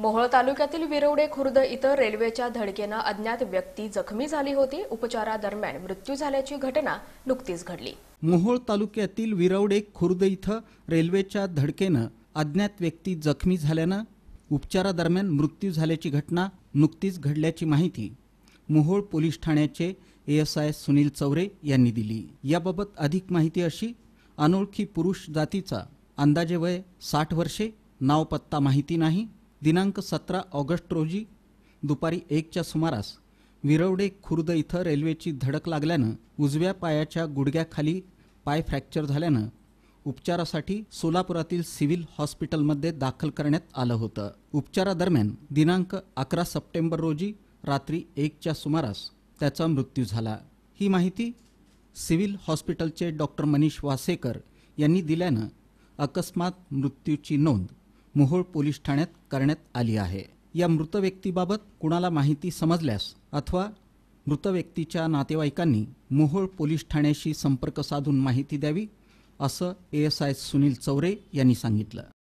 मोहोळ तालुक्यातील विरवडे खुर्द इथं रेल्वेच्या धडकेनं अज्ञात व्यक्ती जखमी झाली होती उपचारादरम्यान मृत्यू झाल्याची घटना नुकतीच घडली मोहोळ तालुक्यातील विरवडे खुर्द इथं रेल्वेच्या धडकेनं अज्ञात व्यक्ती जखमी झाल्यानं उपचारादरम्यान मृत्यू झाल्याची घटना नुकतीच घडल्याची माहिती मोहोळ पोलीस ठाण्याचे एएसआय सुनील चौरे यांनी दिली याबाबत अधिक माहिती अशी अनोळखी पुरुष जातीचा अंदाजे वय साठ वर्षे नावपत्ता माहिती नाही दिनांक सतरा ऑगस्ट रोजी दुपारी एकच्या सुमारास विरवडे खुर्द इथं रेल्वेची धडक लागल्यानं उजव्या पायाच्या गुडघ्याखाली पाय फ्रॅक्चर झाल्यानं उपचारासाठी सोलापुरातील सिव्हिल हॉस्पिटलमध्ये दाखल करण्यात आलं होतं उपचारादरम्यान दिनांक अकरा सप्टेंबर रोजी रात्री एकच्या सुमारास त्याचा मृत्यू झाला ही माहिती सिव्हिल हॉस्पिटलचे डॉक्टर मनीष वासेकर यांनी दिल्यानं अकस्मात मृत्यूची नोंद मोहोळ पोलीस ठाण्यात करण्यात आली आहे या मृत व्यक्तीबाबत कुणाला माहिती समजल्यास अथवा मृत व्यक्तीच्या नातेवाईकांनी मोहोळ पोलीस ठाण्याशी संपर्क साधून माहिती द्यावी असं A S I Sunil Chaure यांनी सांगितलं